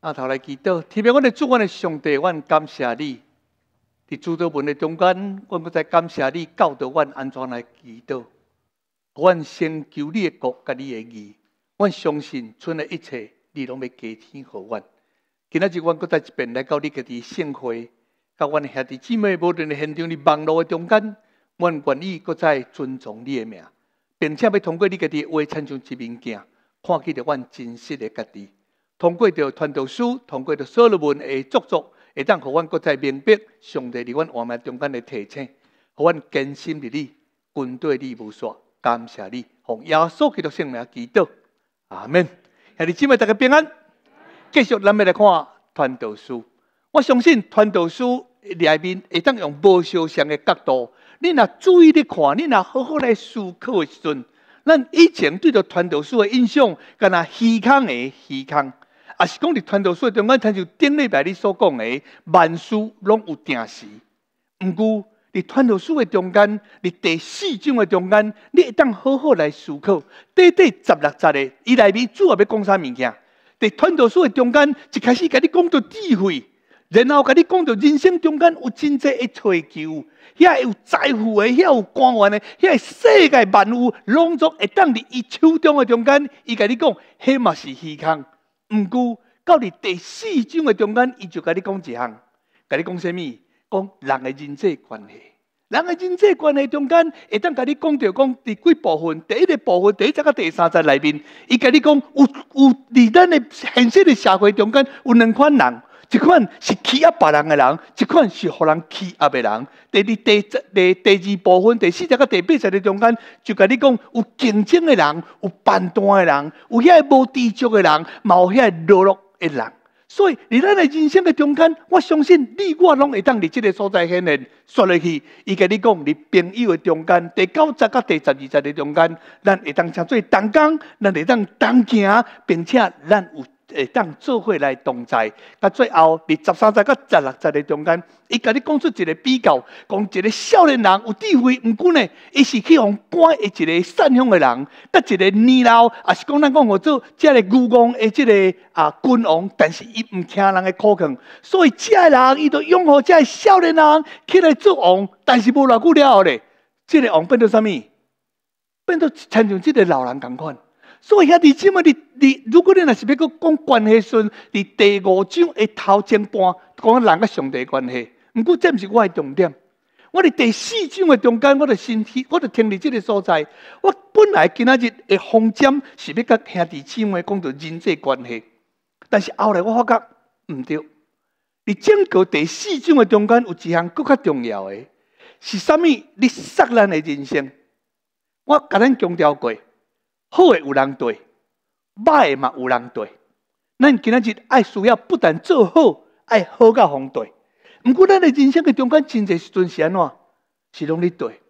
阿头来祈祷，特别阮的主，阮的上帝，阮感谢你。伫主多门的中间，阮要再感谢你教导阮安怎来祈祷。阮先求你的国，甲你的义。阮相信，剩的一切，你拢要加天互阮。今仔日阮搁再一遍来到你家己圣会，甲阮的兄弟姊妹，无论的现场、哩忙碌的中间，阮愿意搁再尊重你的名，并且要通过你家己话亲像一面镜，看见着阮真实的家己。通过着《传道书》，通过着所罗门诶著作，会当互阮国再明白上帝伫阮画脉中间诶提醒，互阮坚信着汝，军队汝无煞，感谢你，互耶稣基督圣名祈祷。阿门！下日即摆大家平安，继续咱要来看《传道书》。我相信《传道书》里面会当用无相相诶角度，你若注意咧看，你若好好咧思考诶时阵，咱以前对着《传道书》诶印象，敢若虚空诶虚空，也是讲伫传统书中间，他就顶礼拜你所讲诶，万事拢有定势。毋过，伫传统书的中间，伫第四章诶中间，你会当好好来思考，短短十六节诶，伊内面主要要讲啥物件？伫传统书的中间，一开始甲你讲到智慧，然后甲你讲到人生中间有真侪一追求，遐有财富诶，遐有官员诶，遐世界万物拢总会当伫伊手中诶中间，伊甲你讲，迄嘛是虚空。毋过，到你第四章嘅中间，伊就甲你讲一项，甲你讲啥物？讲人嘅人际关系，人嘅人际关系中间，会当甲你讲着讲第几部分？第一个部分，第一集甲第三节内面，伊甲你讲有有，伫咱嘅现实嘅社会中间，有两款人。一款是欺压别人的人，一款是互人欺压的人。第二、第第第二部分、第四十到第八十的中间，就甲你讲有竞争的人，有办单的人，有遐无知足的人，嘛有遐懦弱的人。所以，喺咱的人生的中间，我相信你我拢会当伫这个所在下面缩落去。伊甲你讲，伫朋友的中间，第九十到第十二十的中间，咱会当做做同工，咱会当同行，并且咱有。会当做伙来同在，到最后，二十三十甲十六十的中间，伊甲你讲出一个比较，讲一个少年人有智慧、毋管呢，伊是去用赶一个善良的人，甲一个年老，也是讲咱讲话做，即个牛诶即个啊君王，但是伊毋听人的苦劝，所以即个人，伊都拥护即个少年人起来做王，但是无偌久了后咧，即个王变做啥物？变做亲像即个老人共款。所以兄弟姊妹，你你如果你若是要讲关系，先伫第五章嘅头前半讲人甲上帝关系。毋过，这毋是我的重点。我伫第四章的中间，我哋身体，我哋听住即个所在。我本来今仔日的方针是要甲兄弟姊妹讲到人际关系，但是后来我发觉毋对。你整个第四章的中间，有一项更较重要的，是啥物？你杀人的人生，我甲咱强调过。好诶，有人对；歹诶嘛有人对。咱今仔日爱需要不但做好，爱好甲反对。毋过咱的人生的中间真侪是安怎？是拢咧对。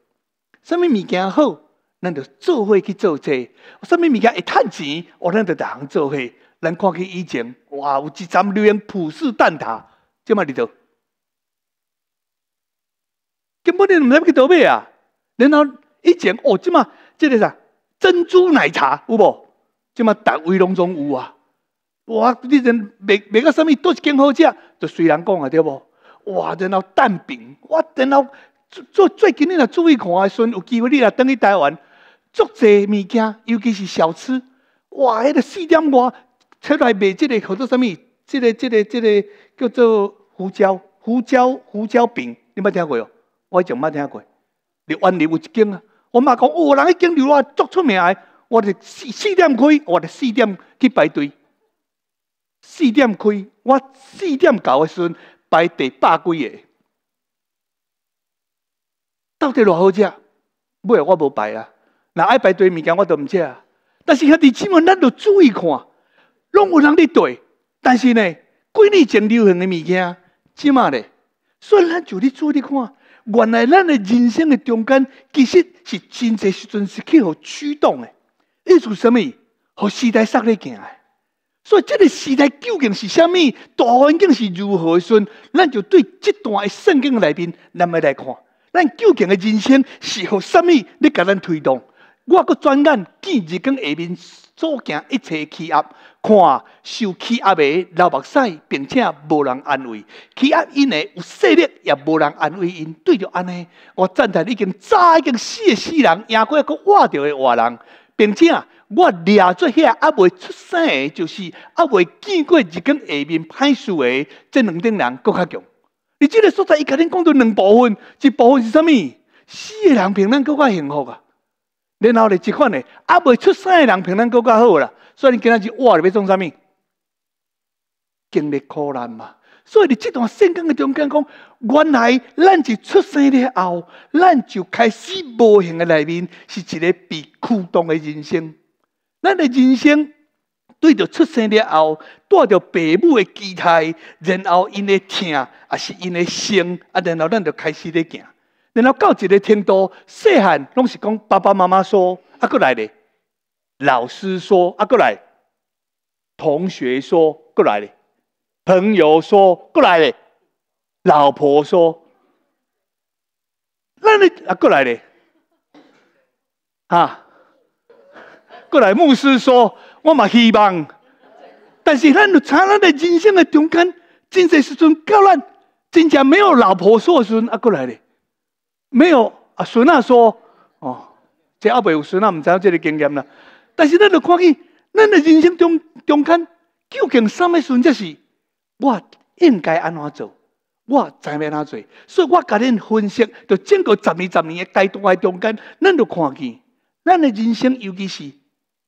什物物件好，咱就做伙去做这；什物物件会趁钱，我咱就项做伙。咱看去以前，哇，有一咱留言普世蛋挞，即嘛伫头。根本你毋知要去倒买啊？然后以前哦，即嘛即个啥？珍珠奶茶有无？即嘛逐位拢总有啊！哇，你人卖卖个什物都是更好食，就随人讲啊，对无？哇，然后蛋饼，哇，然后最最近你若注意看的时阵，有机会你来等去台湾，足济物件，尤其是小吃，哇，迄个四点外出来卖即个叫做什物，即个即个即个叫做胡椒胡椒胡椒饼，你捌听过哦？我以前捌听过，你湾里有一间啊。我妈讲，有人已经留我足出名诶，我得四四点开，我得四点去排队。四点开，我四点到的时，阵排第八几个。到底偌好食？未，我无排啊。若爱排队物件，我都毋食。啊。但是迄哋姊妹，咱要注意看，拢有人伫队。但是呢，几年前流行的物件，即嘛咧，所以咱就伫注意看。原来咱的人生的中间，其实是真侪时阵是互驱动的。意思什么？互时代塞咧行嘅。所以这个时代究竟是什么？大环境是如何阵，咱就对这段的圣经内面，咱么来看，咱究竟的人生是靠什么咧？甲咱推动？我阁转眼见日光下面所行一切，企业，看受欺压的流目屎，并且无人安慰；企业因的有势力也无人安慰。因对着安尼，我站在已经早已经死的死人，赢过还阁活着的活人，并且我掠做遐阿未出生的，就是阿未见过日光下面歹事的，这两丁人阁较强。你即个所在伊甲恁讲做两部分，一部分是啥物？死个人平咱阁较幸福啊！然后呢，即款的啊，未出生的人，比咱国较好啦。所以你今仔日哇，你要种啥物？经历苦难嘛。所以你这段圣经的中间讲，原来咱是出生了后，咱就开始无形的内面是一个被苦动的人生。咱的人生对着出生了后，带着爸母的期待，然后因的疼，啊是因的生，啊然后咱就开始咧行。然后到一个天多，细汉拢是讲爸爸妈妈说，啊，过来咧，老师说，啊，过来，同学说，过来咧，朋友说，过来咧，老婆说，那你啊，过来咧，啊，过来牧师说，我嘛希望，但是咱在人生的中间，真正时阵教咱，真正没有老婆说的时阵，啊，过来的。没有啊，孙啊说哦，即阿伯有孙啊，唔知道即个经验啦。但是咱就看见，咱的人生中中间究竟什么瞬才是，我应该安怎做，我怎安怎做？所以我甲恁分析，就经过十年、十年的阶段的中间，咱就看见，咱的人生，尤其是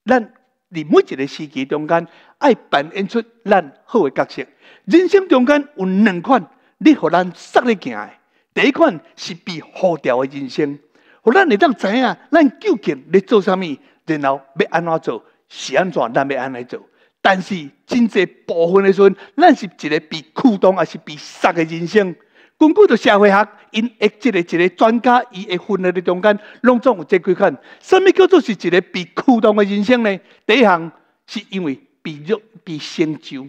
咱伫每一个时期中间，爱扮演出咱好的角色。人生中间有两款，你和咱塞咧行。第一款是被否掉的人生，好，咱会当知影，咱究竟在做啥物，然后要安怎做，是安怎咱要安来做。但是真济部分的时阵，咱是一个被苦动，还是被杀的人生。根据到社会学，因一级的一个专家，伊会分类的中间，拢总有这几款。什物叫做是一个被苦动的人生呢？第一项是因为被弱、被成就。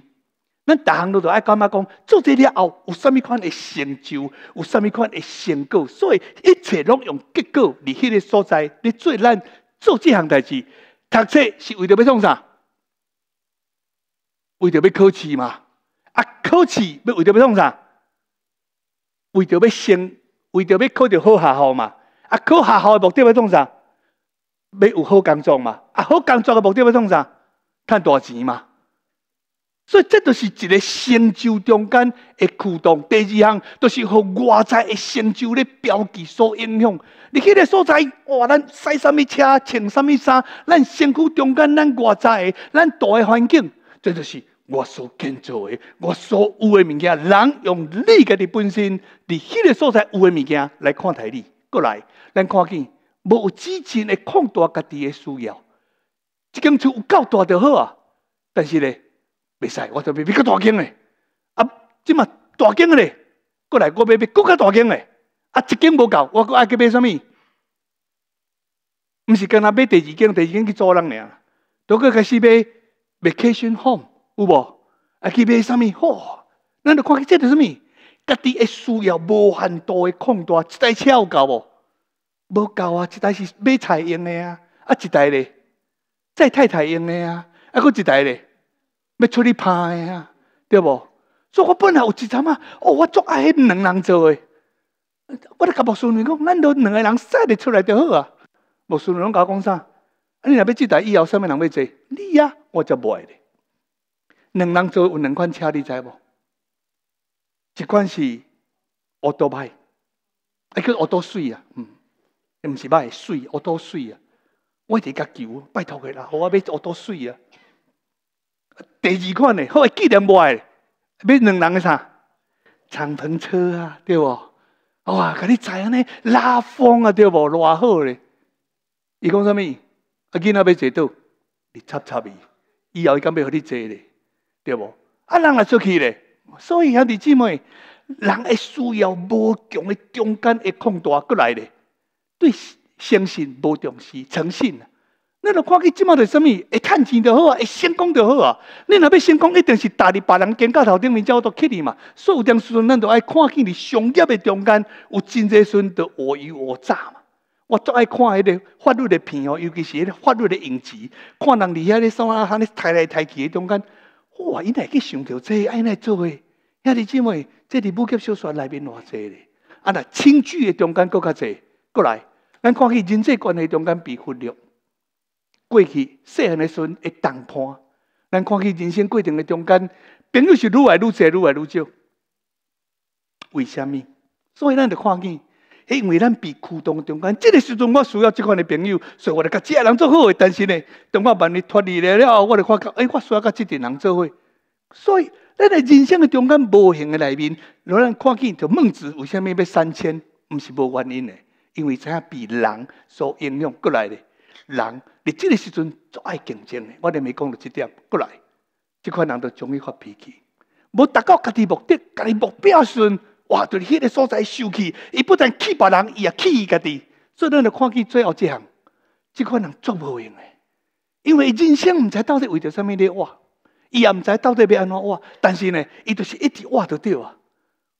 咱逐项都都爱感觉讲做这了后有甚物款的成就，有甚物款的成果，所以一切拢用结果。而迄个所在，你做咱做即项代志，读册是为着要创啥？为着要考试嘛。啊，考试要为着要创啥？为着要升，为着要考着好学校嘛。啊，考学校的目的要创啥？要有好工作嘛。啊，好工作的目的要创啥？趁大钱嘛。所以，这就是一个星球中间的驱动。第二项，就是互外在的星球的标记所影响。你去个所在，哇，咱驶什么车，穿什么衫，咱身躯中间，咱外在的，咱大的环境，这就是我所建造的，我所有的物件。人用你家的本身，你迄个所在有的物件来看待你。过来，咱看见无资金会扩大家己的需要。一间厝有够大就好啊，但是呢？未使，我就买更加大间嘅。啊，即嘛大间嘅咧，过来我买买更加大间嘅。啊，一间无够，我爱去买啥物？毋是跟阿买第二间，第二间去租人嘅。都开始买 vacation home 有无？啊，去买什么？哦，咱哋看去即系啥物？家己嘅需要无限多诶扩大，一台车有够无？无够啊！一台是买菜用诶啊，啊一台咧，载太太用诶啊，啊嗰一台咧。要出去拍的啊，对不？所以我本来有一场啊，哦，我足爱两个人做诶。我咧甲无顺荣讲，咱都两个人说诶出来就好啊。无顺拢甲我讲啥？你若要即台以后，啥物人要坐？你啊，我就唔爱咧。两个人做有两款车，你知无？一款是奥迪牌，啊，个奥迪水啊，嗯，毋是卖水，奥迪水啊。我直甲求，拜托佢啦，我要奥迪水啊。第二款嘞，好，纪念诶，要两人诶，啥，敞篷车啊，对无？哇，甲你知安尼拉风啊，对无？偌好咧！伊讲啥物？啊，囡仔要坐倒，你插插伊，以后伊敢要互你坐咧，对无？啊，人也出去咧，所以兄弟姊妹，人会需要无穷的中间的空大过来咧，对，相信无重视诚信啊。你若看去，即马是啥物？会趁钱就好啊，会成功就好啊。你若要成功，一定是踏伫别人肩胛头顶面，有到起嘛。所以有阵时，咱著爱看见你商业的中间有真济阵都学虞学诈嘛。我最爱看迄个法律的片哦，尤其是迄个法律的影集，看人伫遐咧耍啊，安咧抬来抬去的中间，哇！伊在去想着这，爱来做诶。遐弟即妹，这伫武侠小说内面偌济咧？啊若轻剧的中间搁较济，过来，咱看去人际关系中间被忽略。过去、细汉的时阵，会同判，咱看起人生过程的中间，朋友是愈来愈少，愈来愈少。为虾物？所以咱着看见，因为咱被苦痛中间，这个时阵我需要这款的朋友，所以我着甲这人做伙。但是呢，当我万一脱离了了后，我着发觉，哎，我需要甲这个人做伙。所以，咱诶人生的中间无形的内面，若咱看见，就孟子为虾物要三千，唔是无原因的，因为知影被人所影响过来的。人，伫即个时阵，就爱竞争的。我哋咪讲到即点，过来，即款人就容易发脾气。无达到家己目的、家己目标时阵，哇，就迄个所在受气。伊不但气别人，伊也气伊家己。所以，咱要看佢最后一项，即款人足无用的。因为人生毋知到底为着啥物咧活，伊也毋知到底要安怎活，但是呢，伊就是一直活着着啊。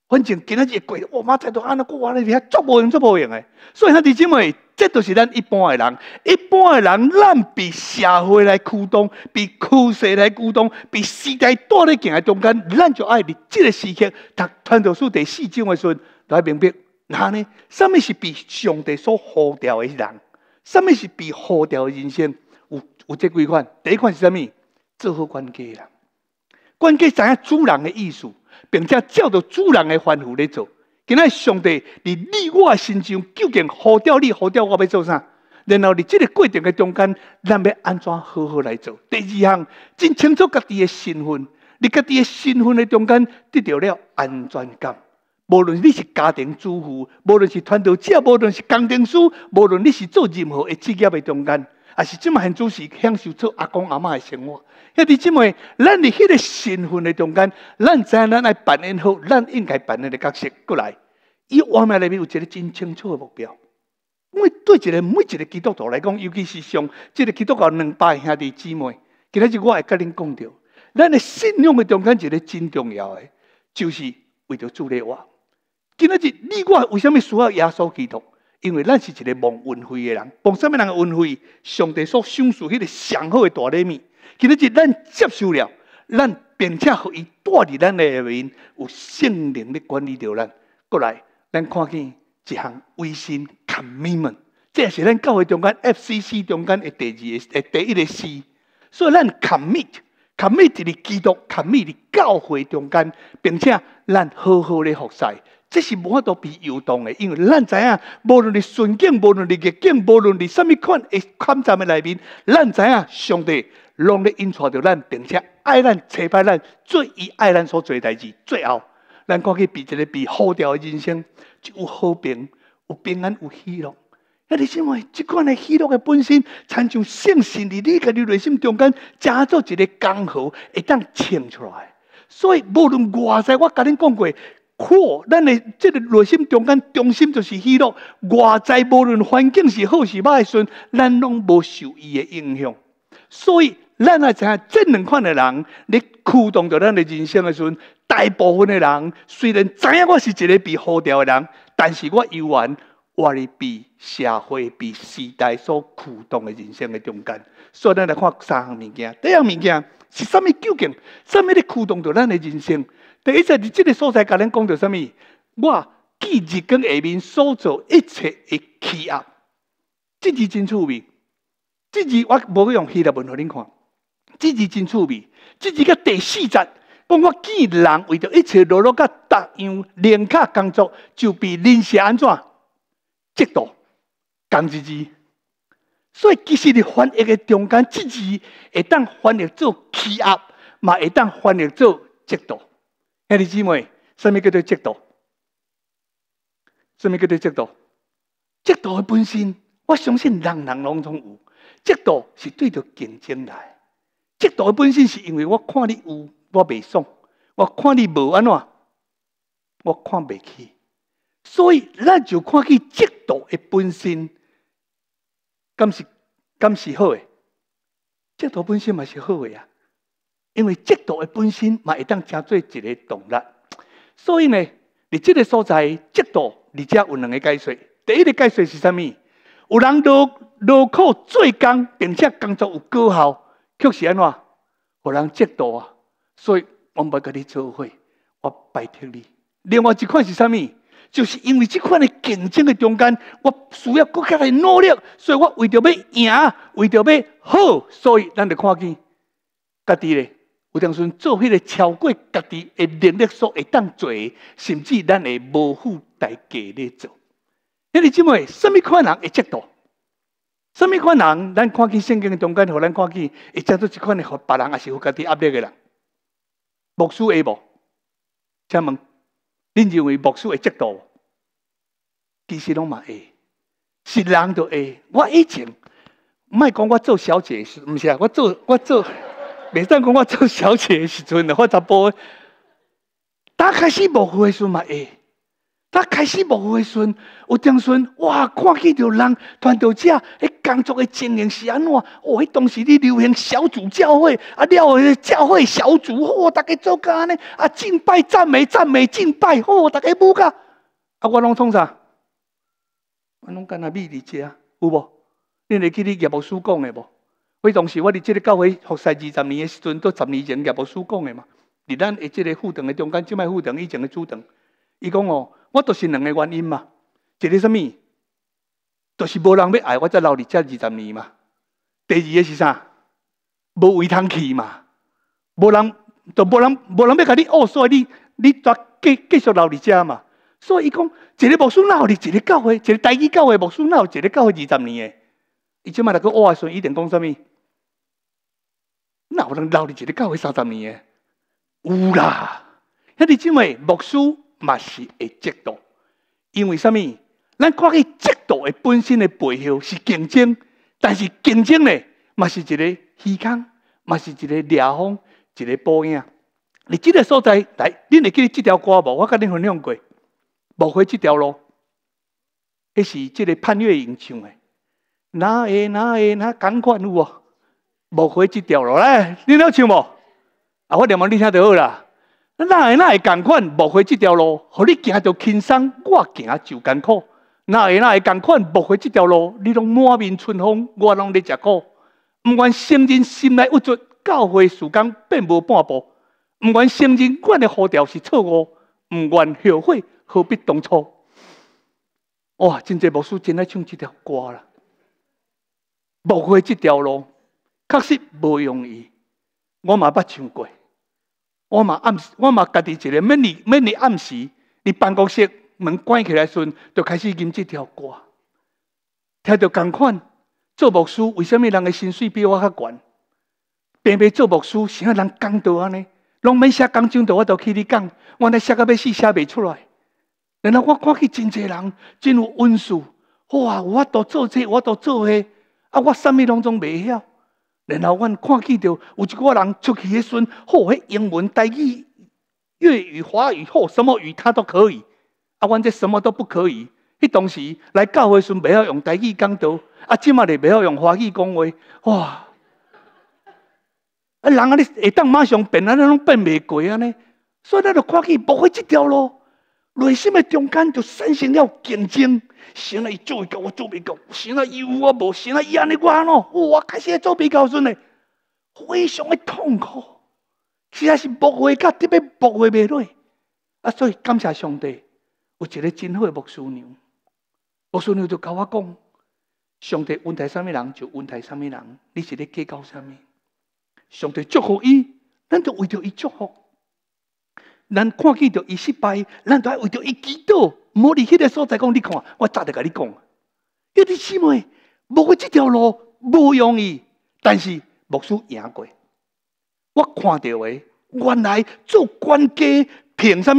反正今仔日过，我妈在都安那过，我哩边足无用，足无用诶。所以，兄弟姐妹，这都是咱一般诶人。一般诶人，咱比社会来驱动，比趋势来驱动，比时代带咧行诶中间，咱就爱伫这个时刻读《创世书》第四章诶时阵来明白。那呢，什么是被上帝所呼召诶人？什么是被呼召诶人生？有有这几款？第一款是啥物？做好管家人。管家怎样主人诶艺术？并且照着主人的吩咐来做。今日上帝在你我的身上究竟号召你、号召我要做啥？然后在这个过程的中间，咱要安怎好好来做？第二项，真清楚家己的身份。你家己的身份的中间得到了安全感。无论你是家庭主妇，无论是团队者，无论是工程师，无论你是做任何的职业的中间。也是即么现主是享受做阿公阿嬷的生活。兄弟姊妹，咱伫迄个身份的中间，咱知咱爱扮演好，咱应该扮演的角色过来。伊外面内面有一个真清楚的目标，因为对一个每一个基督徒来讲，尤其是像即个基督徒两百兄弟姊妹，今日我会甲恁讲着，咱的信仰的中间一个真重要的，就是为着助力我。今日你我为什么需要耶稣基督？因为咱是一个蒙恩惠的人，蒙啥么人的恩惠？上帝所赏赐迄个上好的大礼物，其实是咱接受了，咱并且互伊带伫咱内面，有圣灵咧管理着咱。过来，咱看见一项微信 commit，这是咱教会中间 FCC 中间的第二个、诶第一个 C。所以咱 commit，commit 伫基督，commit 伫教会中间，并且咱好好的服侍。这是无法度被摇动的，因为咱知影，无论你顺境，无论你逆境，无论你什么款诶，困站诶内面，咱知影，上帝拢咧引带着咱，并且爱咱，找歹咱最伊爱咱所做诶代志。最后，咱可去比一个比好掉诶人生，就有和平、有平安、有喜乐。那你想为即款诶喜乐诶本身，参上信心伫你家己内心中间，加做一个刚好会当清出来。所以，无论外在，我甲恁讲过。苦，咱的即个内心中间中心就是喜乐。外在无论环境是好是歹的时阵，咱拢无受伊的影响。所以，咱也影这两款的人，你驱动着咱的人生的时阵，大部分的人虽然知影我是一个被好掉的人，但是我依然活伫被社会、被时代所驱动的人生的中间。所以，咱来看三样物件，第一样物件是甚物究竟甚物咧驱动着咱的人生？第一节，你这个所在甲恁讲着什么？我记日光下面所做一切的欺压，这字真趣味。这字我无会用希腊文互恁看。这字真趣味。这字个第四节，讲我见人为着一切落落甲杂样廉价工作，就被临时安怎制度讲一字。所以其实你翻译个中间这字，会当翻译做欺压，嘛会当翻译做制度。兄弟姊妹，什么叫做嫉妒？什么叫做嫉妒？嫉妒的本身，我相信人人拢总有。嫉妒是对着竞争嚟，嫉妒的本身是因为我看你有，我未爽；我看你无安怎？我看袂起，所以咱就看起嫉妒的本身，敢是敢是好诶？嫉妒本身嘛是好诶啊。因为嫉妒的本身，嘛会当成做一个动力，所以呢，伫这个所在，嫉妒而且有两个解释。第一个解释是啥物？有人劳劳苦做工，并且工作有高效，确实安怎？有人嫉妒啊。所以，我不跟你做伙，我拜托你。另外一块是啥物？就是因为这款的竞争的中间，我需要更加的努力，所以我为着要赢，为着要好，所以咱就看见家己咧。有当时做迄个超过家己的能力所会当做，甚至咱会无负代价咧做。迄个即位，什物款人会接到？什物款人？咱看见圣经中间，互咱看见会接到即款的，互别人也是有家己压力诶人，牧师会无？请问，恁认为牧师会接到？其实拢嘛会，是人就会。我以前爱讲我做小姐是毋是啊？我做我做。未使讲我做小姐的时阵，发十波。他开始无时阵嘛？会，他开始无时阵，有当时哇，看见就人团到只，迄工作的情形是安怎？哦，迄当时咧流行小组教会，啊了教会小组，哦，大家做安尼，啊，敬拜赞美赞美敬拜，哦，大家舞噶。啊，我拢创啥？我拢干那秘伫遮有无？你会记你业务师讲的无？彼当时我伫即个教会服侍二十年诶时阵，都十年前叶博士讲诶嘛。伫咱诶即个互堂诶中间，即摆互堂以前诶主堂，伊讲哦，我都是两个原因嘛。一个啥物？就是无人要爱我，才留伫遮二十年嘛。第二个是啥？无位通去嘛。无人就无人，无人要甲你恶衰，你你再继继续留伫遮嘛。所以伊讲，一个牧师闹伫一个教会，一个代志教会，牧师闹一个教会二十年诶。伊即卖来个哇！孙伊定讲啥物？哪有人老你一日教伊三十年诶？有啦，迄个即为牧师嘛是会嫉妒，因为啥物？咱看去嫉妒诶本身诶背后是竞争，但是竞争呢，嘛是一个耳空，嘛是一个撩风，一个波音。你即个所在，来，恁会记即条歌无？我甲你分享过，无回即条路？迄是即个潘越云唱诶。哪会哪会哪敢管无？无花这条路，咧，你了唱无？啊，我连忙你听就好啦。那会那会共款，无花这条路，互你行着轻松，我行就艰苦。那会那会共款，无花这条路，你拢满面春风，我拢在食苦。毋愿承认心内恶作，教诲时间变无半步。毋愿承认，阮的胡调是错误。毋愿后悔，何必当初？哇，真侪牧师真爱唱即条歌啦！无花这条路。确实无容易，我嘛捌唱过。我嘛暗，我嘛家己一个，每年每年暗时，伫办公室门关起来时，就开始吟即条歌。听着共款，做牧师为什么人的薪水比我较悬？平偏做牧师，啥人讲到安尼？拢免写讲几多，我都去你讲。我那写到要死，写未出来。然后我看去真济人真有温素，哇！我都做这，我都做迄，啊，我啥物拢总未晓。然后阮看见着有一个人出去的时，吼，迄英文、台语、粤语、华语，好什么语他都可以。啊，阮这什么都不可以。迄当时来教会时时，袂晓用台语讲道，啊，即嘛咧袂晓用华语讲话，哇！啊，人啊你下当马上变安尼拢变袂过安尼，所以咱就看去不会即条咯。内心的中间就产生了竞争，神啊，伊做比较，我做未较，神啊，伊有我无，神啊，伊安尼我安喏，我开始做比较阵呢，非常的痛苦，实在是博会甲特别博会未落。啊，所以感谢上帝，有一个真好的牧师娘，牧师娘就甲我讲，上帝恩待什么人就恩待什么人，你是咧计较什么？上帝祝福伊，咱就为着伊祝福。咱看见着伊失败，咱都爱为着伊祈祷。无伫迄个所在，讲你看，我早就甲你讲，迄啲姊妹，无过即条路无容易，但是木输赢过。我看到诶，原来做管家凭啥物？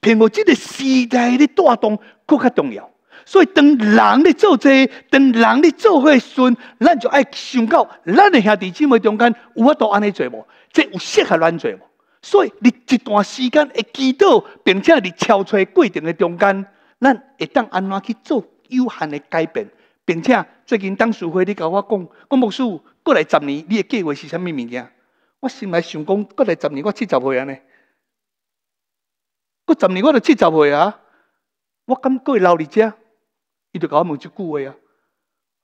凭无即个时代咧带动，更较重要。所以当人咧做这，当人咧做迄个阵，咱就爱想到咱诶兄弟姊妹中间有法度安尼做无？即有适合咱做无？所以你一段时间会祈祷，并且你超出过程的中间，咱会当安怎去做有限的改变，并且最近董事会，你甲我讲，我目视过来十年，你的计划是啥物物件？我心内想讲，过来十年我七十岁安尼，过十年我着七十岁啊，我感觉老二家，伊就甲我问一句话啊，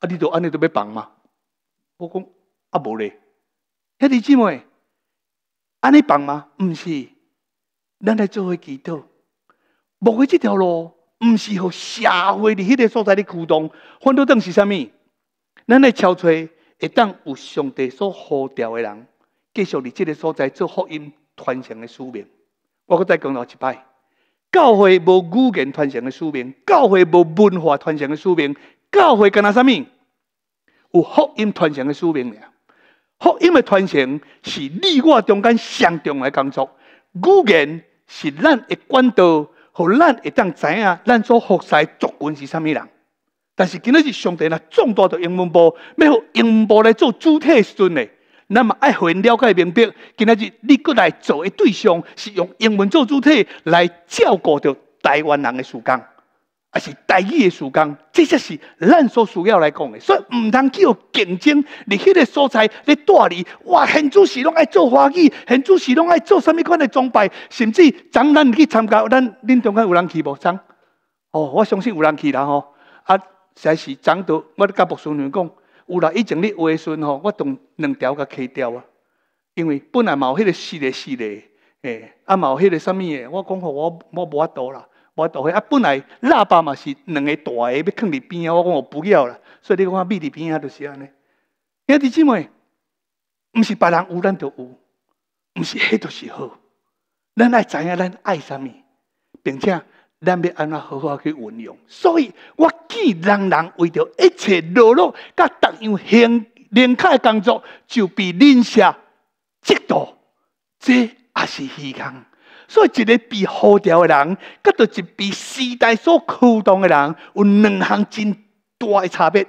啊，你就安尼都要放吗？我讲啊，无咧，兄弟姊妹。安尼办吗？毋是，咱来做为祈祷。无为即条路毋是，互社会伫迄个所在咧驱动。反倒灯是啥物？咱来超出会当有上帝所呼召的人，继续伫即个所在做福音传承的使命。我再讲多一摆：教会无语言传承的使命，教会无文化传承的使命，教会干那啥物？有福音传承的使命俩。福音的传承是你我中间相重的工作。语言是咱的管道，和咱会当知影咱所服侍族群是啥物人。但是今仔日上帝若壮大的英文部，要英文部来做主体的时阵呢，咱嘛爱因了解明白。今仔日你过来做的对象，是用英文做主体来照顾着台湾人的事工。啊，是大义的时光，这些是咱所需要来讲的。所以毋通叫竞争。你迄个所在咧，带你哇，现主持拢爱做花艺，现主持拢爱做啥物款的装扮，甚至咱咱去参加，咱恁中间有人去无？曾哦，我相信有人去啦吼。啊，真是长得我咧，甲伯孙娘讲，有啦，以前咧时阵吼，我同两条甲去掉啊，因为本来嘛有迄个细咧细咧，诶啊嘛有迄个啥物嘢，我讲吼，我我无法度啦。我去啊，本来喇叭嘛是两个大嘢，要放伫边啊。我讲我不要啦，所以你讲我放伫边啊，就是安尼。兄弟姊妹，毋是别人有咱就有，毋是迄著是好。咱爱知影咱爱啥物，并且咱要安怎好好去运用。所以我见人人为着一切劳碌，甲各样兴零卡嘅工作，就被扔下，即度，这也是虚空。所以一个被呼召的人，甲着一被时代所驱动的人，有两项真大的差别。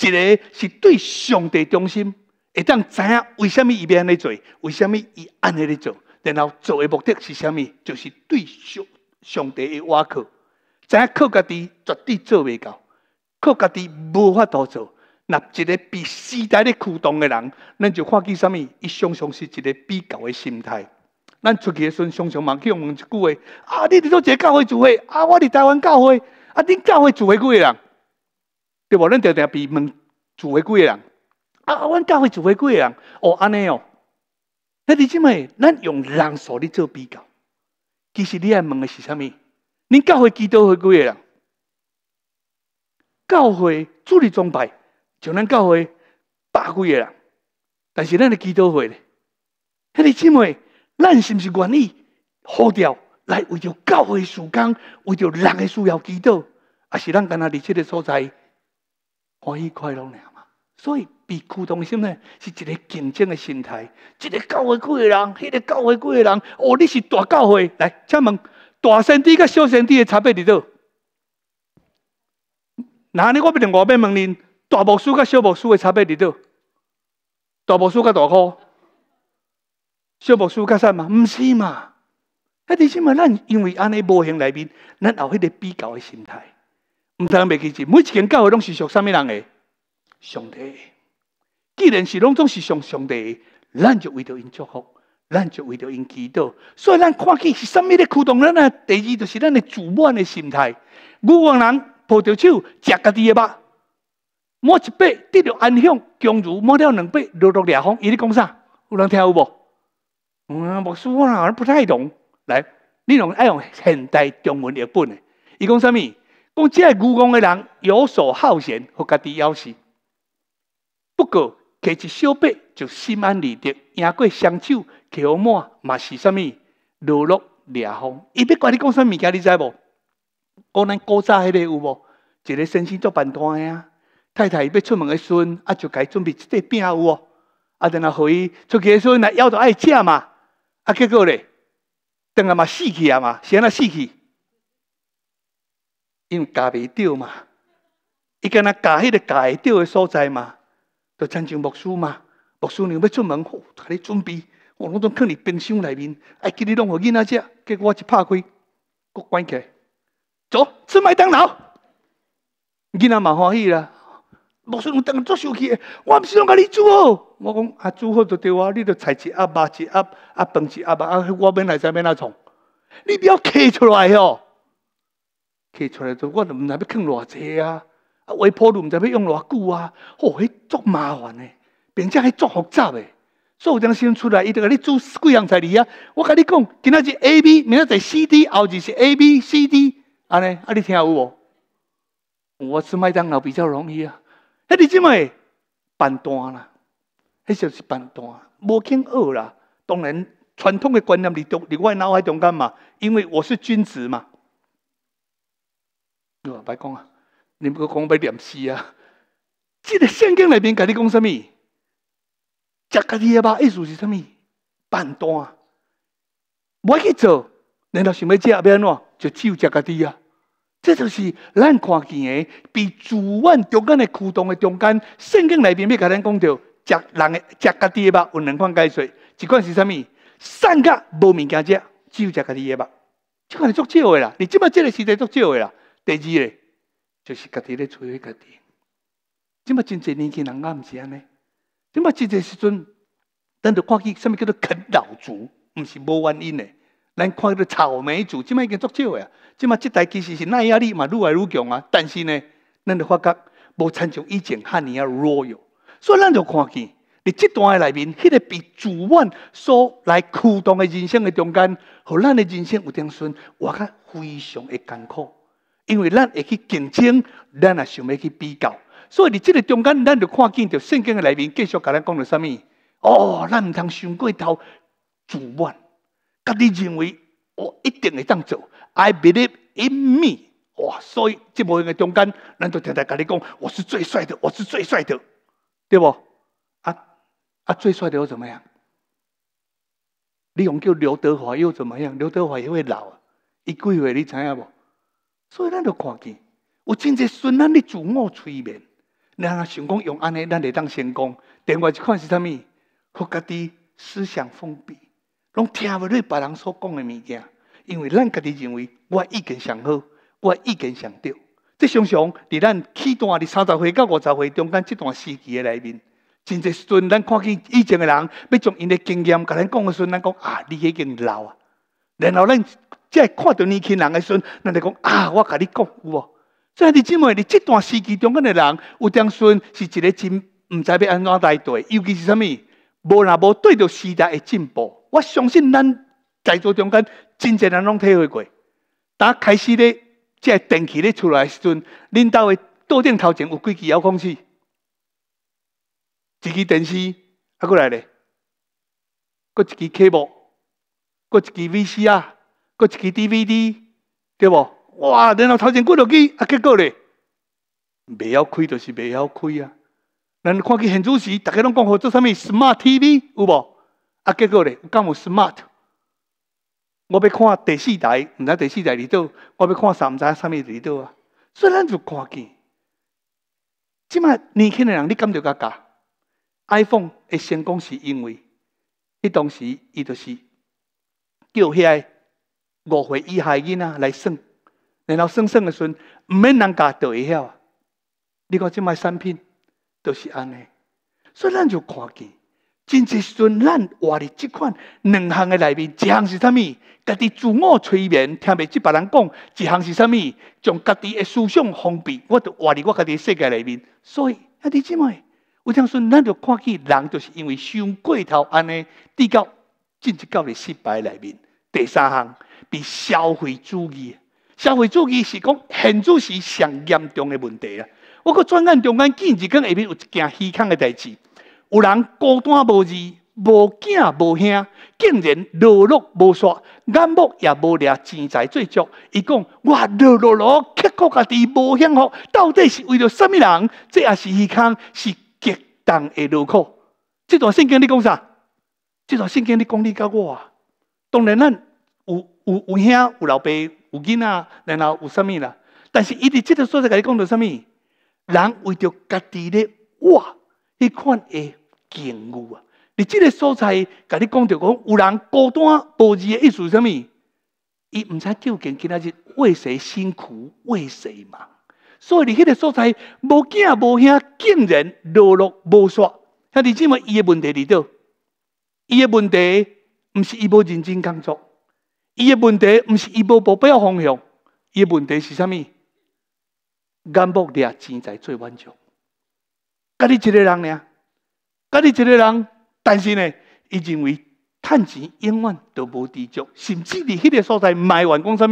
一个是对上帝中心，会当知影为什物伊要安尼做，为什物伊安尼咧做，然后做的目的是啥物，就是对上上帝的挖苦，知影靠家己绝对做袂到，靠家己无法度做。若一个被时代咧驱动的人，咱就看见啥物，伊常常是一个比较的心态。咱出去的时，阵，常常嘛去问一句话：“啊，你伫做个教会聚会？啊，我伫台湾教会。啊，恁教会聚会几个人？对无？恁常常比问聚会几个人？啊，阮教会聚会几个人？哦，安尼哦。那你即卖，咱用人数咧做比较，其实你爱问的是啥物？恁教会基督会几个人？教会主力装拜，就咱教会百几个人，但是咱的基督会咧，那你即卖？咱是毋是愿意耗掉来为着教会时间，为着人的需要祈祷，还是咱今那伫即个所在欢喜快乐了嘛？所以比苦痛心呢，是一个竞争的心态，一个教会几个人，迄个教会几个人。哦，你是大教会，来，请问大圣殿甲小圣殿的差别伫倒？哪呢？我变另外要问你，大牧师甲小牧师的差别伫倒？大牧师甲大可？小牧师解释嘛，毋是嘛？迄啲先嘛，咱因为安尼无形内面，咱也有迄个比较嘅心态，毋知通袂记住，每一间教会拢是属啥物人嘅？上帝。既然是拢总是上上帝，咱就为着因祝福，咱就为着因祈祷。所以咱看起是啥物咧驱动咱啊？第二就是咱嘅自满嘅心态。牛王人抱着手食家己嘅肉，满一百得到安享，强如满了两百，落落凉风，伊咧讲啥？有人听有无？嗯，我师乎好像不太懂。来，你用爱用现代中文译本的。伊讲啥物？讲这个故宫的人游手好闲，互家己枵死。不过，摕一小笔就心安理得，赢过手，酒，吃满嘛是啥物？如落掠方。伊要管你讲啥物件，你知无？讲咱古早迄个有无？一个先生做摊的啊，太太要出门时孙，啊就该准备一块饼有无？啊，然后互伊出去时孙，来枵着爱食嘛。啊，结果咧，等下嘛死去啊嘛，先啊死去，因为夹未着嘛，伊敢若夹迄个夹会着的所在嘛，就亲像木薯嘛，木薯娘要出门，我甲你准备，我拢都放伫冰箱内面，哎，今日拢互囡仔食，结果一拍开，国关起，来，走，吃麦当劳，囡仔嘛欢喜啦。木顺有当作手气，我不是拢甲你煮哦。我讲啊，煮好就对哇，你就菜一盒麻一盒啊饭一盒麻，啊，我本来要边哪创？你不要揢出来哟，揢出来就我毋知要坑偌济啊，啊微波炉毋知要用偌久啊，哦，迄做麻烦诶，并且还做复杂诶。所以有时先出来，伊就甲你煮几样菜哩啊。我甲你讲，今仔是 A B，明仔仔 C D，后日是 A B C D，安尼，啊，你听有无？我吃麦当劳比较容易啊。啊，你即卖办单啦，迄就是办单，无肯恶啦。当然，传统的观念，你中，你我脑海中间嘛，因为我是君子嘛。我白讲啊，你们个讲白念诗啊。即个圣经内面甲你讲什么？家己地肉，意思是什？物？办单？我去做，难道想要要安怎？就只有食家己啊？这就是咱看见的，比主湾中间的驱动的中间，圣经内边要甲咱讲到，食人食家己的肉，有两款解税。一款是啥物？善甲无物件食，只有食家己的肉。这款是足少的啦，你即马即个时代足少的啦。第二个就是家己咧摧毁家己。即马真侪年轻人，啊，毋是安尼？即马真侪时阵，咱就看见啥物叫做啃老族，毋是无原因的。咱看着草莓族，即摆已经足少啊。即摆即代其实是耐压力，嘛越来越强啊。但是呢，咱着发觉无参像以前，下年啊弱哟。所以，咱就看见伫即段诶内面，迄个被主万所来驱动诶人生诶中间，互咱诶人生有啲酸，活较非常诶艰苦，因为咱会去竞争，咱也想要去比较。所以伫即个中间，咱就看见着圣经诶内面继续甲咱讲着啥物？哦，咱毋通伤过头主万。甲你认为我一定会当做？I believe in me。哇，所以无用的中间，人都常常甲你讲，我是最帅的，我是最帅的，对不？啊啊，最帅的又怎么样？你用叫刘德华又怎么样？刘德华也会老啊，一句话你知影无？所以咱就看见有真孙咱你自我催眠，然后成功用安尼，咱会当成功，另外一款是物？互家己思想封闭。拢听不入别人所讲诶物件，因为咱家己认为我意见上好，我意见上对。即想想，伫咱起段伫三十岁到五十岁中间即段时期诶内面，真时阵咱看见以前诶人，要从因诶经验甲咱讲时阵，咱讲啊，你已经老啊。然后咱会看到年轻人时阵，咱就讲啊，我甲你讲有无？所以你只问你即段时期中间诶人，有张顺是一个真毋知要安怎来对，尤其是啥物？无若无对着时代诶进步，我相信咱在座中间真侪人拢体会过。当开始咧，即个电器咧出来时阵，恁兜诶桌顶头前有几支遥控器，一支电视，啊，过来咧，搁一支 cable，搁一支 V C 啊，搁一支 D V D，对无？哇，然后头前几落支，啊，结果咧，未晓开就是未晓开啊。人看起现主席，大家拢讲好做啥物？Smart TV 有无？啊，结果咧，有讲有 Smart，我要看第四代，毋知第四代伫倒，我要看三三啥物伫倒啊？所以咱就看见，即卖年轻人你感觉个价，iPhone 会成功是因为，迄当时伊就是叫遐五岁以下囡仔来耍，然后耍耍的时，阵，毋免人家就会晓。啊！你看即卖产品。都是安尼，所以咱就看见，真系顺咱活伫这款两项嘅内面，一项是啥物？家己自我催眠，听未即别人讲；一项是啥物？将家己嘅思想封闭，我喺活伫我家己世界内面。所以阿弟姊妹，有听说咱就看见人，就是因为想过头安尼，跌到真一到你失败内面。第三项，俾消费主义。消费主义是讲，现住是上严重嘅问题啊。我个转眼中间，见一根下面有一件稀罕的代志。有人孤单无二，无囝无兄，竟然落落无煞，眼目也无掠钱财最足。伊讲我落落落，刻苦家己无幸福，到底是为了什么人？这也是稀康，是激动的路口。这段圣经你讲啥？这段圣经你讲你甲我啊？当然，咱有有有兄有老爸有囝仔，然后有啥物啦？但是伊伫即个所在，甲你讲着啥物？人为着家己咧活，迄款的境遇啊！你即个素材，甲你讲着讲，有人孤单无日的意思，啥物？伊毋知究竟今仔日为谁辛苦，为谁忙？所以你迄个素材无惊无兄，竟然落落无煞。遐弟姊妹，伊的问题伫倒？伊的问题毋是伊无认真工作，伊的问题毋是伊无目标方向，伊的问题是啥物？眼目俩钱财最万种，甲你一个人呢？甲你一个人，但是呢，伊认为趁钱永远都无知足，甚至伫迄个所在卖完，讲啥物，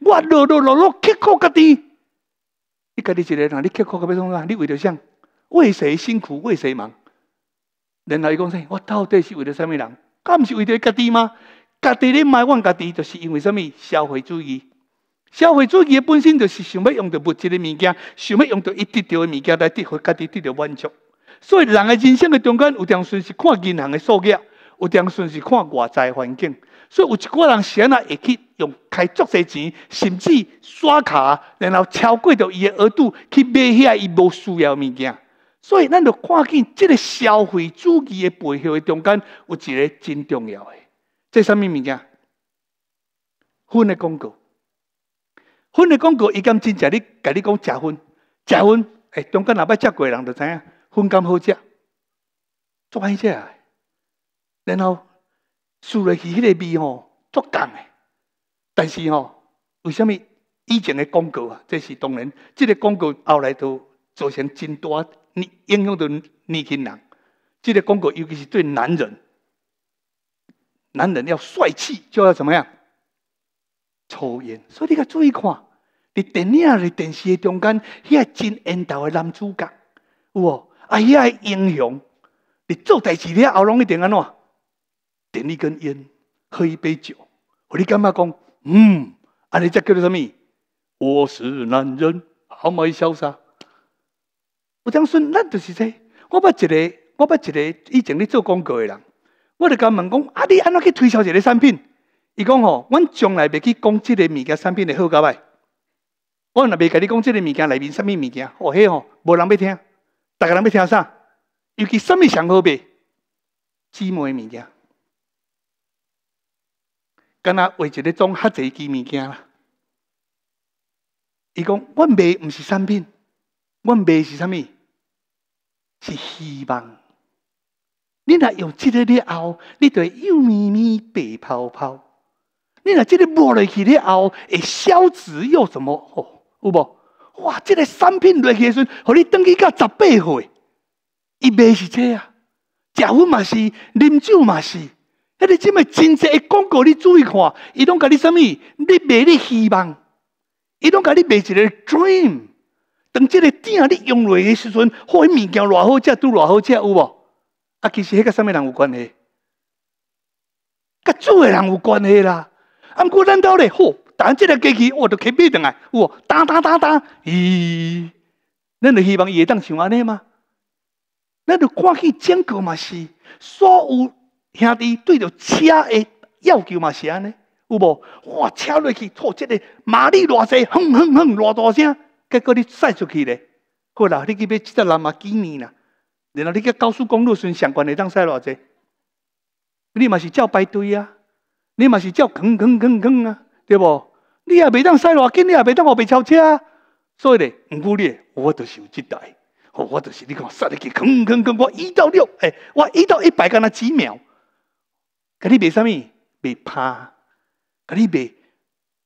我落落落落，刻苦家己。你家己一个人，你刻苦个要创啥？你为着啥？为谁辛苦为谁忙？然后伊讲说，我到底是为了啥物人？敢毋是为着家己吗？家己你卖完家己，就是因为啥物？消费主义。消费主义嘅本身就是想要用到物质的物件，想要用到一得到的物件来得回家己得到满足。所以人的人生的中间有两顺是看银行的数据，有两顺是看外在环境。所以有一个人想啊，会去用开足侪钱，甚至刷卡，然后超过着伊的额度去买遐伊无需要物件。所以咱就看见，即个消费主义的背后的中间有一个真重要的，即啥物物件？分的广告。荤的广告，伊敢真正你甲你讲食荤，食荤，哎，中间若捌食过人就知影，荤敢好食，足物食？然后，输落去迄个味吼，足重诶。但是吼，为虾米以前的广告啊，这是当然。即个广告后来都造成真大影响到年轻人。即个广告尤其是对男人，男人要帅气就要怎么样？抽烟，所以你较注意看。伫电影、伫电视中间，遐真缘投的男主角，有无？啊，遐英雄，你做代志你喉咙一定安怎？点一根烟，喝一杯酒，互你感觉讲，嗯，安尼才叫做什么？我是男人，豪迈潇洒。我讲说，咱都是这。我捌一个，我捌一个以前咧做广告的人，我就甲问讲，啊，你安怎去推销这个产品？伊讲吼，阮从来未去讲即个物件产品的好甲歹，我也未甲你讲即个物件内面啥物物件。哦迄吼，无人要听，逐个人要听啥？尤其啥物上好卖，姊妹物件，敢若为一个种哈侪支物件啦。伊讲阮卖毋是产品，阮卖是啥物？是希望。你若用即个了后，你就会又咪咪白泡泡。你若即个抹落去了后，会消脂又怎么？有无？哇，即个产品落去的时，阵，互你登去到十八岁，伊袂是这啊？食薰嘛是，啉酒嘛是。迄个即卖真的广告，你注意看，伊拢甲你什物？你卖你希望，伊拢甲你卖一个 dream。当即个鼎你用落去的时阵，或伊物件偌好食，拄偌好食，有无？啊，其实迄个啥物人有关系？甲做的人有关系啦。啊，毋过咱兜咧，好，但即个机器我都买上来，有无？当当当当，咦？咱着希望伊会当像安尼吗？咱着看去整果嘛是，所有兄弟对着车的要求嘛是安尼，有无？哇，车落去，吐即个马力偌济，哼哼哼，偌大声，结果你驶出去咧，好啦，你去买即只人嘛，几年啦？然后你去高速公路先相关，你当驶偌济，你嘛是照排队啊？你嘛是照扛扛扛扛啊对无你也袂当使偌紧你也袂当互我白超车所以咧毋过汝诶我着是有一台吼我着是汝看我塞入去扛扛扛我一到六诶我一到一百敢若几秒甲汝买啥物买趴甲汝买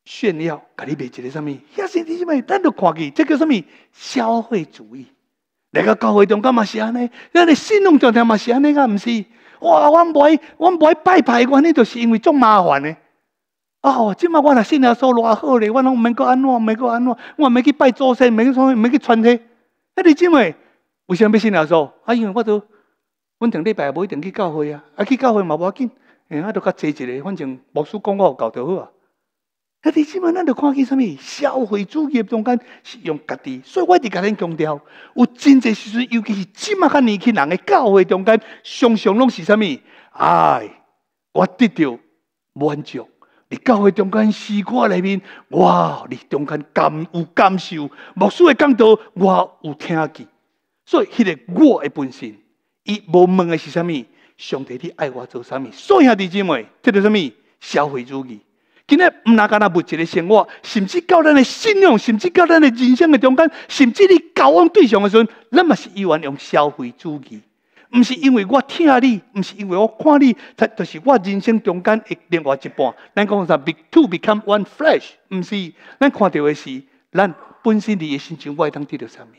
炫耀甲汝买一个啥物遐是汝买咱着看去这叫啥物消费主义来到教会中间嘛是安尼咱诶信用状态嘛是安尼甲毋是哇！我唔爱，我唔爱拜拜，我呢就是因为足麻烦呢。哦，即嘛我若信耶稣偌好咧，我拢毋免阁安怎，毋免阁安怎，我毋免去拜祖先，毋免去，毋免去传体。迄你即咪？为啥物信耶稣？啊，因为我都，阮定礼拜，无一定去教会啊。啊，去教会嘛无要紧，哎，我都较坐一下，反正牧师讲我有教就好啊。阿你即妹，咱着看见什么？社会主义中间是用家己，所以我直甲恁强调，有真侪时阵，尤其是即妹较年轻人诶，教会中间，常常拢是啥物？哎，我得到满足。你教会中间诗歌里面，哇，你中间感有感受，牧师诶讲道我有听见，所以迄个我诶本性。伊无问诶是啥物？上帝，你爱我做啥物？所以兄弟姊妹，得到啥物？社会主义。今日毋但干那物质的生活，甚至到咱的信仰，甚至到咱的人生的中间，甚至你交往对象的时阵，咱嘛是依然用消费主义，毋是因为我听你，毋是因为我看你，才就是我人生中间的另外一半。咱讲啥 b two become one flesh，毋是，咱看到的是，咱本身嘅一心中会当得到啥物。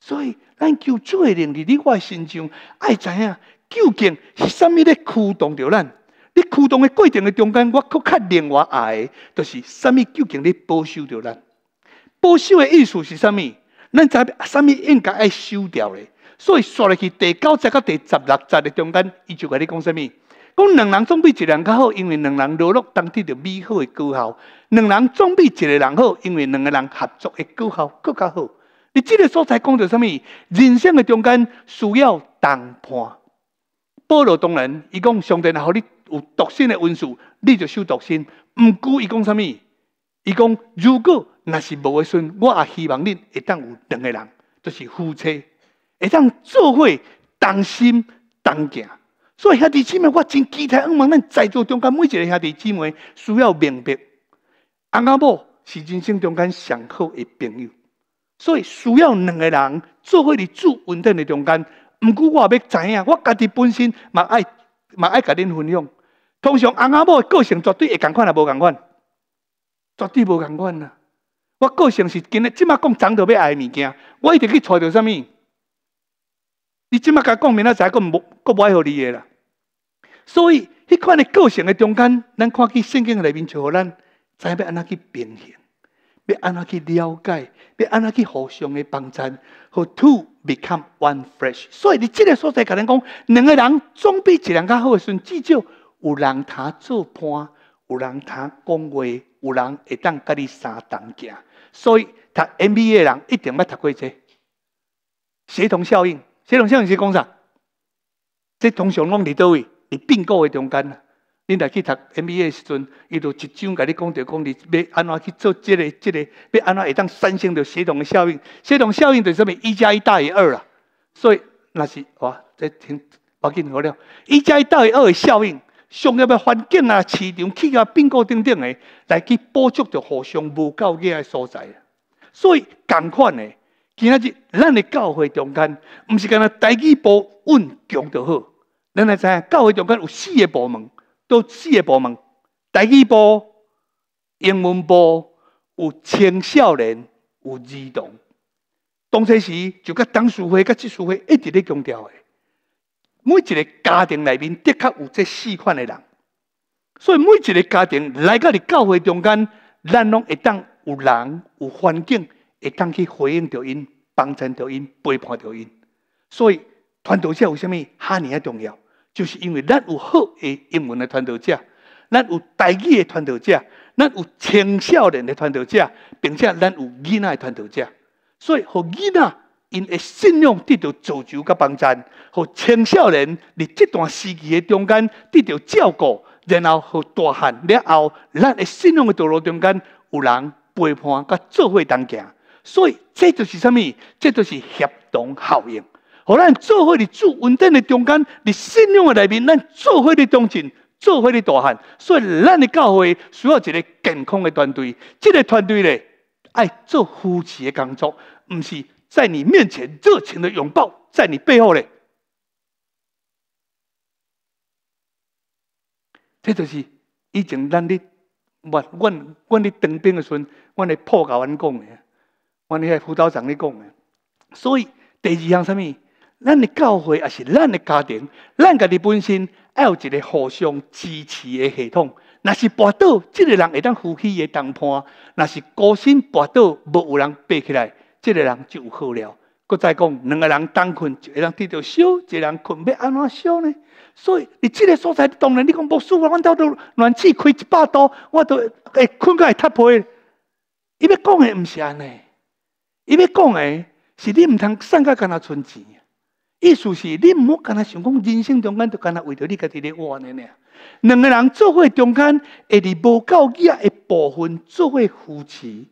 所以，咱求主的灵喺你的心中，爱知影究竟是啥物咧驱动着咱。你苦动的过程的中间，我更较另外的就是什物究竟咧保守着咱？保守的意思是啥物？咱在啥物应该要修掉咧？所以刷入去第九节到第十六节的中间，伊就甲你讲啥物？讲两人总比一个人好，因为两人落入当地着美好的功效；两人总比一个人好，因为两个人合作的功效更加好。你即个所在讲着啥物？人生的中间需要谈判。保罗当然，伊讲上帝来互你。有独身的温书，你就受独身。毋过，伊讲啥物？伊讲，如果若是无的孙，我也希望恁会当有两个人，就是夫妻，会当做伙同心同行。所以兄弟姊妹，我真期待，希望咱在座中间每一个兄弟姊妹需要明白，阿公某是人生中间上好的朋友。所以需要两个人做伙伫最稳定的中间。毋过，我要知影，我家己本身嘛爱。嘛爱甲恁分享。通常阿阿某个性绝对会共款也无共款，绝对无共款啦。我个性是今日即马讲长着要爱物件，我一定去揣着啥物。你即马甲讲明仔载，佫无佫无爱互你啦。所以迄款诶个性诶中间，咱看去圣经内面，就互咱知影要安怎去辨认，要安怎去了解，要安怎去互相诶帮助。和 two become one flesh。所以你这个素材可能讲，两个人总比一人较好的时，至少有人他做伴，有人他讲话，有人会当跟你三同行。所以读 MBA 人一定要读过这协同效应。协同效应是讲啥？即通常拢伫倒位，以并购的中间。恁来去读 MBA 时阵，伊就一章甲你讲着，讲你要安怎去做即个、即个，要安怎会当产生着协同效应？协同效应就是说，咪一加一大于二啊！所以那是哇，啊，再听我讲了。一加一大于二的效应，商业的环境啊？市场、气压、并购等等的，来去捕捉着互相无交界个所在。所以共款的，今仔日咱的教会中间，毋是干那代支部稳强就好。咱来知影教会中间有四个部门。做四个部门：第一部、英文部、有青少年、有儿童。同时，时就甲党事会、甲技事会一直咧强调的。每一个家庭内面的确有这四款的人，所以每一个家庭来甲你教会中间，咱拢会当有人、有环境，会当去回应着因，帮衬着因，陪伴着因。所以团队上有啥物哈尼啊重要？就是因为咱有好诶英文诶传道者，咱有大字诶传道者，咱有青少年诶传道者，并且咱有囡仔诶传道者，所以，互囡仔因诶信仰得到造就甲帮助，互青少年伫这段时期诶中间得到照顾，然后互大汉了后，咱诶信仰诶道路中间有人陪伴甲做伙同行，所以，这就是啥物？这就是协同效应。好，咱做伙伫做稳定的中间，伫信仰的内面，咱做伙伫中进，做伙伫大汉。所以咱的教会需要一个健康诶团队。这个团队咧爱做夫妻诶工作，毋是在你面前热情的拥抱，在你背后咧，这就是以前咱咧，我阮阮咧当兵诶时，阵，阮咧铺教员讲阮迄个辅导长咧讲诶。所以第二项啥物？咱的教会也是咱的家庭，咱家己本身要有一个互相支持的系统。若是跌倒，即个人会当扶起嘅同伴；，若是孤身跌倒，无有人爬起来，即个人就好了。佮再讲两个人同困，就会当对着烧，一个人困要安怎烧呢？所以，你即个所在当然，你讲无梳，我兜都暖气开一百度，我都会困个会塌皮。伊要讲的毋是安尼，伊要讲的是你毋通送甲干焦存钱。意思是你毋好甘呐想讲，人生中间就甘呐为着你家己咧活呢呐。两个人做伙中间，会伫无够额的部分做伙扶持，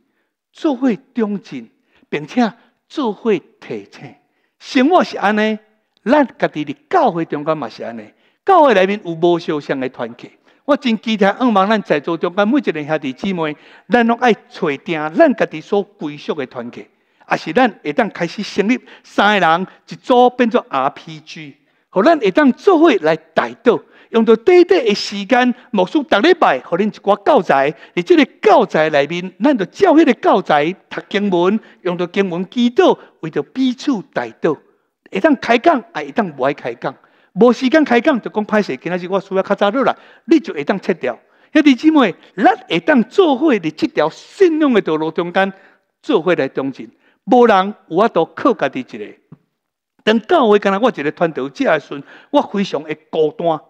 做伙忠进，并且做伙提升。生活是安尼，咱家己伫教会中间嘛是安尼。教会里面有无相像的团结？我真期待，嗯，忙咱在座中间每一个人兄弟姊妹，咱拢爱找定咱家己所归属的团结。啊！是咱会当开始成立三个人一组，变做 RPG，和咱会当做伙来带到，用着短短的时间，无须逐礼拜互恁一寡教材。而即个教材内面，咱着照迄个教材读经文，用着经文指导，为着彼此带到，会当开讲，啊会当无爱开讲，无时间开讲就讲歹势。今仔日我需要较早落来，你就会当切掉。兄弟姊妹，咱会当做伙伫即条信仰的道路中间做伙来增进。无人有法度靠家己一个。等教会间，我一个团队者时，我非常的孤单。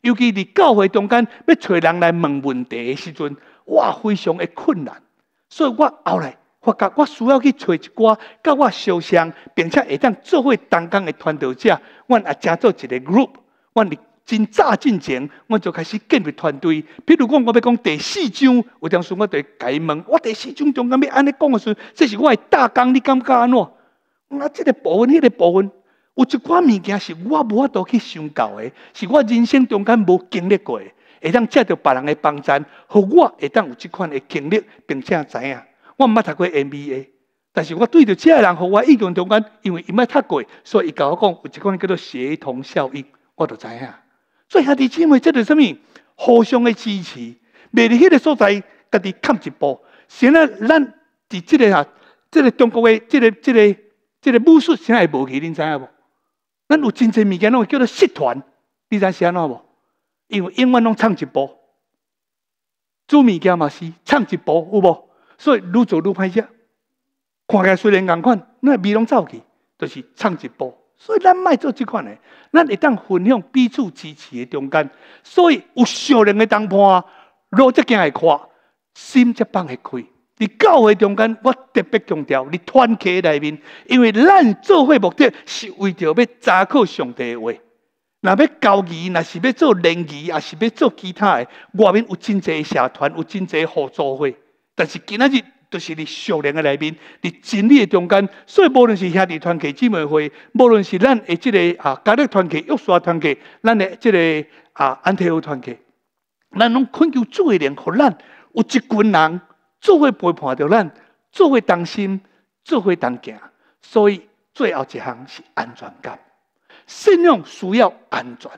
尤其伫教会中间要找人来问问题的时阵，我非常的困难。所以我后来发觉，我需要去找一寡甲我相像，并且会当做伙同工的团队者，我也加做一个 group，我。真早进前，我就开始建立团队。比如讲，我要讲第四章，有当时我得解问。我第四章中间要安尼讲的时，这是我的大纲，你感觉安怎？那这个部分，迄个部分，有一寡物件是我无法度去想到的，是我人生中间无经历过的，会当借着别人的帮衬，和我会当有一款的经历，并且知影。我毋捌读过 NBA，但是我对着即个人，和我印象中间，因为伊卖太过，所以伊甲我讲有一款叫做协同效应，我就知影。做兄弟姊妹，即个什么互相的支持，未喺迄个所在家己看一波。现在咱在即个啊，即个中国的即个即个即个武术，现在无去，恁知影无？咱有真侪物件拢叫做失传，你知是安怎无？因为永远拢唱一步，做物件嘛是唱一步，有无？所以越做越歹食。看起来虽然眼看，奈未拢走去，就是唱一步。所以咱卖做即款诶，咱会当分享彼此支持诶中间。所以有少人诶同伴路则行会宽，心则放会开。伫教会中间，我特别强调，你团体内面，因为咱做伙目的，是为着要查考上帝诶话。若要交谊，若是要做联谊，也是要做其他诶，外面有真侪社团，有真侪互助会，但是今仔日就是伫少年的内面，伫真理的中间，所以无论是兄弟团结姊妹会，无论是咱诶即个啊家庭团结、约束团结，咱的即个啊安体育团结，咱拢恳求做会连合，咱有一群人做会陪伴着咱，做会担心，做会同惊，所以最后一项是安全感。信用需要安全，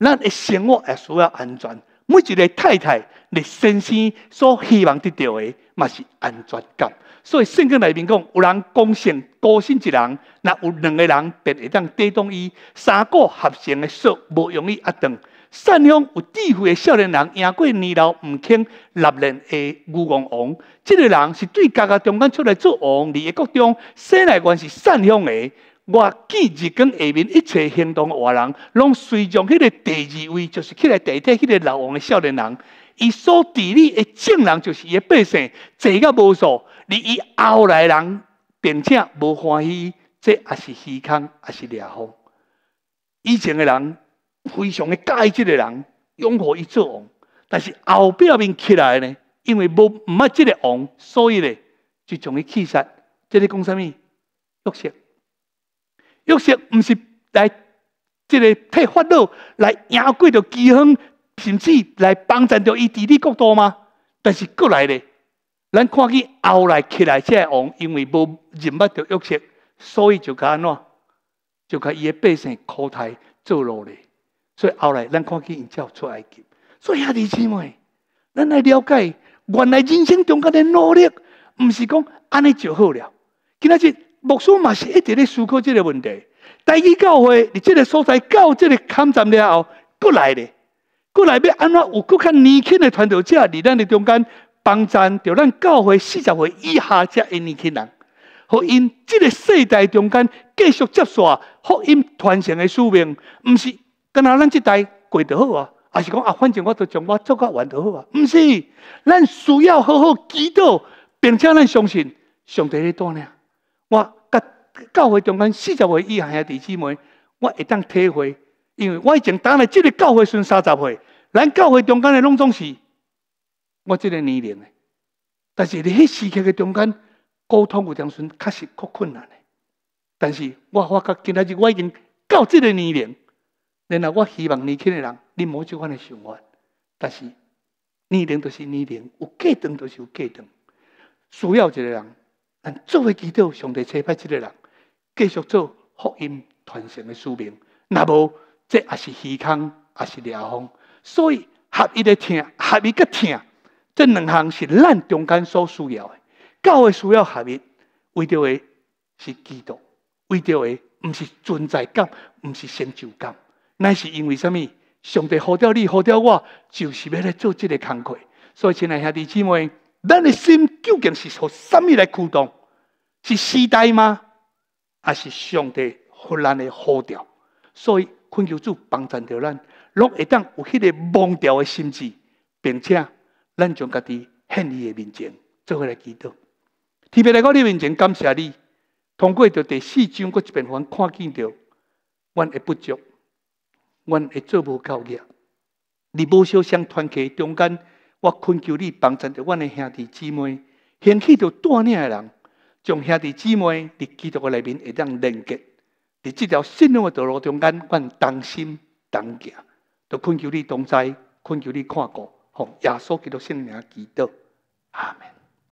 咱诶生活也需要安全。每一个太太。你先生所希望得到的，嘛是安全感。所以圣经内面讲，有人攻胜高薪一人，那有两个人便会当抵挡伊；三个合成的数无容易压断。善良有智慧的少年人，赢过年老毋轻立人的牛王王。即个人是对家家中间出来做王。你个国中，生来观是善良的。我记日更下面一切行动活人，拢随从迄个第二位，就是起来代替迄个老王的少年人。伊所治理的正人，就是个百姓，坐个无数。而伊后来人，并且无欢喜，这也是虚空，也是掠风。以前的人非常的意这个人，拥护伊做王，但是后壁面起来呢，因为无毋捌这个王，所以呢就将伊气杀。这里讲什么？玉石，玉石毋是来这个替发老来赢过着饥荒。甚至来帮助到伊伫弟国度吗？但是过来咧，咱看见后来起来遮王，因为无认捌着约束，所以就安怎，就甲伊诶百姓靠台做路咧。所以后来咱看见伊只好出来及。所以兄弟姊妹，咱来了解，原来人生中间的努力，毋是讲安尼就好了。今仔日牧师嘛是一直咧思考即个问题。待伊教会，伫即个所在到即个坎战了后，过来咧。过来要安怎有搁较年轻的传道者，伫咱的中间帮咱，着咱教会四十岁以下遮的年轻人，互因即个世代中间继续接续，福音传承的使命，毋是，敢若咱即代过得好啊，抑是讲啊，反正我都将我做甲完得好啊，毋是，咱需要好好祈祷，并且咱相信上帝咧带领，我甲教会中间四十岁以下弟子们，我会当体会，因为我已经当了即个教会算三十岁。咱教会中间的拢总是我这个年龄诶，但是伫迄时刻个中间沟通有阵时确实较困难。但是我发觉今仔日我已经到这个年龄，然后我希望年轻诶人，你无即款诶想法。但是年龄着是年龄，有过程着是有过程，需要一个人，咱作为基督上帝差派一个人，继续做福音传承的使命。那无，这也是虚空，也是裂风。所以合一的听，合一个听，这两项是咱中间所需要的。教会需要合一，为着的是基督，为着的毋是存在感，毋是成就感。乃是因为啥物？上帝呼召你，呼召我，就是要来做这个工作。所以亲爱兄弟姊妹，咱的心究竟是从什物来驱动？是时代吗？还是上帝忽然的呼召？所以困求主帮助着咱。会当有迄个忘掉的心智，并且咱将家己献伊的面前做回来祈祷。特别来到你面前，感谢你通过着第四章嗰一互方看见到，阮会不足，阮会做无够嘅。你无少想团结中间，我恳求你帮助着阮的兄弟姊妹，掀起着锻炼的人，将兄弟姊妹伫基督的内面会当连接。伫这条信仰的道路中间，阮同心同行。都困求你同在，困求你看顾，让耶稣基督圣名祈祷，阿门。